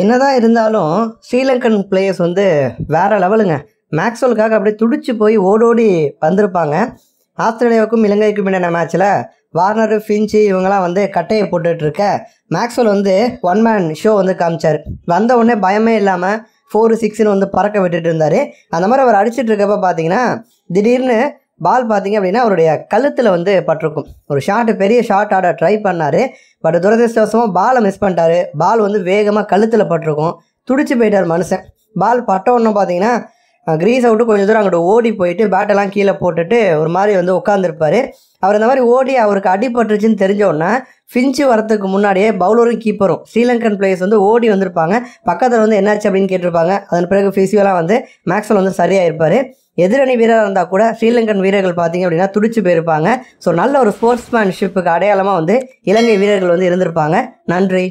என்னதான் இருந்தாலும் ஸ்ரீலங்கன் பிளேயர்ஸ் வந்து வேறு லெவலுங்க மேக்ஸ்வெலுக்காக அப்படியே துடிச்சு போய் ஓடோடி வந்திருப்பாங்க ஆஸ்திரேலியாவுக்கும் இலங்கைக்கும் இடையின மேட்ச்சில் வார்னர் ஃபின்ச்சு இவங்கெல்லாம் வந்து கட்டையை போட்டுட்ருக்க மேக்ஸ்வெல் வந்து ஒன் மேன் ஷோ வந்து காமிச்சார் வந்த உடனே பயமே இல்லாமல் ஃபோர் சிக்ஸ்னு வந்து பறக்க விட்டுட்டு இருந்தார் அந்த மாதிரி அவர் அடிச்சிட்டு இருக்கப்போ பார்த்தீங்கன்னா திடீர்னு பால் பார்த்தீங்க அப்படின்னா அவருடைய கழுத்தில் வந்து பட்டிருக்கும் ஒரு ஷாட்டு பெரிய ஷாட் ஆட ட்ரை பண்ணார் பட் துரதிருஷ்டவசமாக பாலை மிஸ் பண்ணிட்டாரு பால் வந்து வேகமாக கழுத்தில் பட்டிருக்கும் துடிச்சு போயிட்டார் மனுஷன் பால் பட்ட ஒன்றும் பார்த்தீங்கன்னா கிரீஸ் அவுட்டு கொஞ்சம் தூரம் அங்கிட்ட ஓடி போயிட்டு பேட்டெல்லாம் கீழே போட்டுட்டு ஒரு மாதிரி வந்து உட்காந்துருப்பார் அவர் இந்த மாதிரி ஓடி அவருக்கு அடிபட்டுருச்சுன்னு தெரிஞ்சோடனே ஃபின்ச்சு வரத்துக்கு முன்னாடியே பவுலரும் கீப்பரும் ஸ்ரீலங்கன் பிளேயர்ஸ் வந்து ஓடி வந்திருப்பாங்க பக்கத்தில் வந்து என்னாச்சு அப்படின்னு கேட்டிருப்பாங்க அதன் பிறகு ஃபிசியோலாம் வந்து மேக்ஸில் வந்து சரியாக இருப்பார் எதிரணி வீரராக இருந்தால் கூட ஸ்ரீலங்கன் வீரர்கள் பார்த்தீங்க அப்படின்னா துடிச்சு போயிருப்பாங்க ஸோ நல்ல ஒரு ஸ்போர்ட்ஸ்மேன்ஷிப்புக்கு அடையாளமாக வந்து இலங்கை வீரர்கள் வந்து இருந்திருப்பாங்க நன்றி